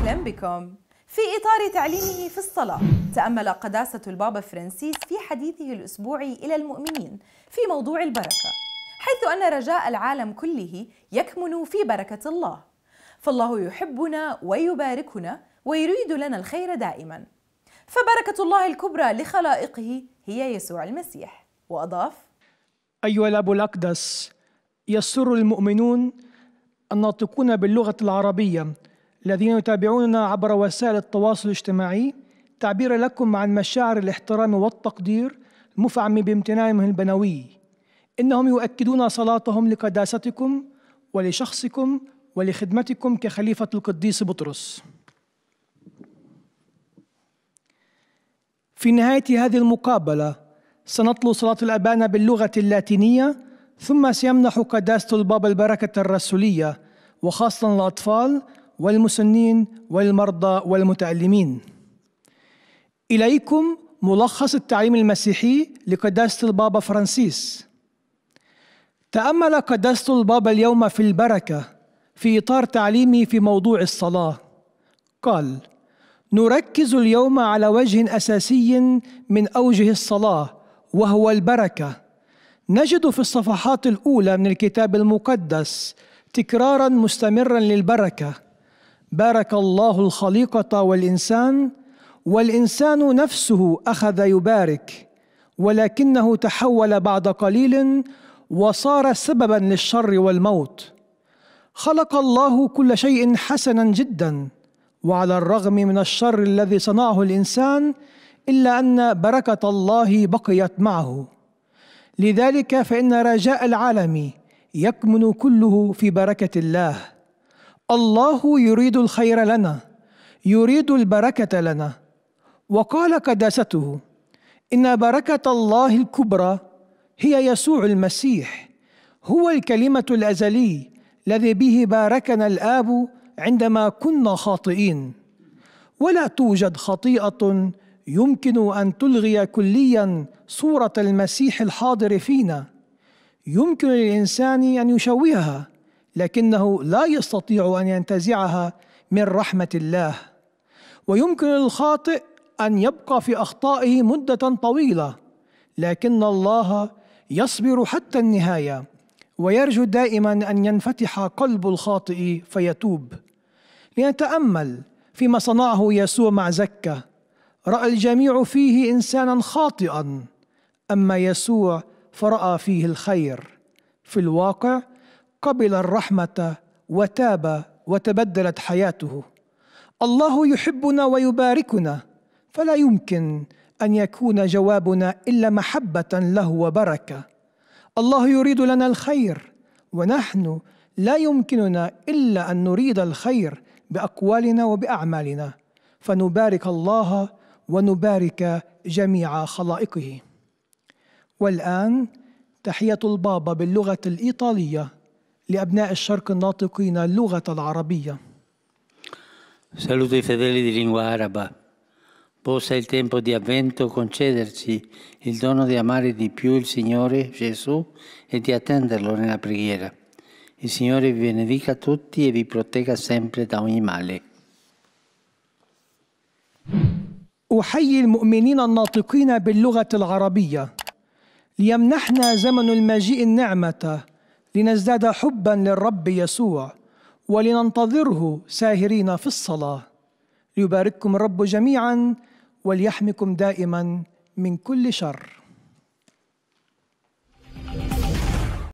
أهلا بكم في إطار تعليمه في الصلاة تأمل قداسة البابا فرانسيس في حديثه الأسبوعي إلى المؤمنين في موضوع البركة حيث أن رجاء العالم كله يكمن في بركة الله فالله يحبنا ويباركنا ويريد لنا الخير دائما فبركة الله الكبرى لخلائقه هي يسوع المسيح وأضاف أيها الأب الأقدس يسر المؤمنون الناطقون باللغة العربية الذين يتابعوننا عبر وسائل التواصل الاجتماعي تعبير لكم عن مشاعر الاحترام والتقدير المفعم بامتنانهم البنوي إنهم يؤكدون صلاتهم لقداستكم ولشخصكم ولخدمتكم كخليفة القديس بطرس في نهاية هذه المقابلة سنطلو صلاة الأبان باللغة اللاتينية ثم سيمنح قداسة البابا البركة الرسولية وخاصة الأطفال والمسنين والمرضى والمتألمين إليكم ملخص التعليم المسيحي لقداسة البابا فرانسيس تأمل قداسة البابا اليوم في البركة في إطار تعليمي في موضوع الصلاة قال نركز اليوم على وجه أساسي من أوجه الصلاة وهو البركة نجد في الصفحات الأولى من الكتاب المقدس تكرارا مستمرا للبركه بارك الله الخليقة والإنسان والإنسان نفسه أخذ يبارك ولكنه تحول بعد قليل وصار سببا للشر والموت خلق الله كل شيء حسنا جدا وعلى الرغم من الشر الذي صنعه الإنسان إلا أن بركة الله بقيت معه لذلك فإن رجاء العالم يكمن كله في بركة الله الله يريد الخير لنا يريد البركه لنا وقال قداسته ان بركه الله الكبرى هي يسوع المسيح هو الكلمه الازلي الذي به باركنا الاب عندما كنا خاطئين ولا توجد خطيئه يمكن ان تلغي كليا صوره المسيح الحاضر فينا يمكن للانسان ان يشوهها لكنه لا يستطيع ان ينتزعها من رحمه الله ويمكن للخاطئ ان يبقى في اخطائه مده طويله لكن الله يصبر حتى النهايه ويرجو دائما ان ينفتح قلب الخاطئ فيتوب لنتامل فيما صنعه يسوع مع زكه راى الجميع فيه انسانا خاطئا اما يسوع فراى فيه الخير في الواقع قبل الرحمه وتاب وتبدلت حياته الله يحبنا ويباركنا فلا يمكن ان يكون جوابنا الا محبه له وبركه الله يريد لنا الخير ونحن لا يمكننا الا ان نريد الخير باقوالنا وباعمالنا فنبارك الله ونبارك جميع خلائقه والان تحيه البابا باللغه الايطاليه لأبناء الشرق الناطقين اللغة العربية. Saluto i fedeli di lingua araba. Possa il tempo di avvento concederci il dono di amare di più il Signore Gesù e di attenderlo nella preghiera. Il Signore vi benedica tutti e vi protegga sempre da ogni male. أحيي المؤمنين الناطقين باللغة العربية ليمنحنا زمن المجيء النعمة لنزداد حبا للرب يسوع ولننتظره ساهرين في الصلاة ليبارككم الرب جميعا وليحمكم دائما من كل شر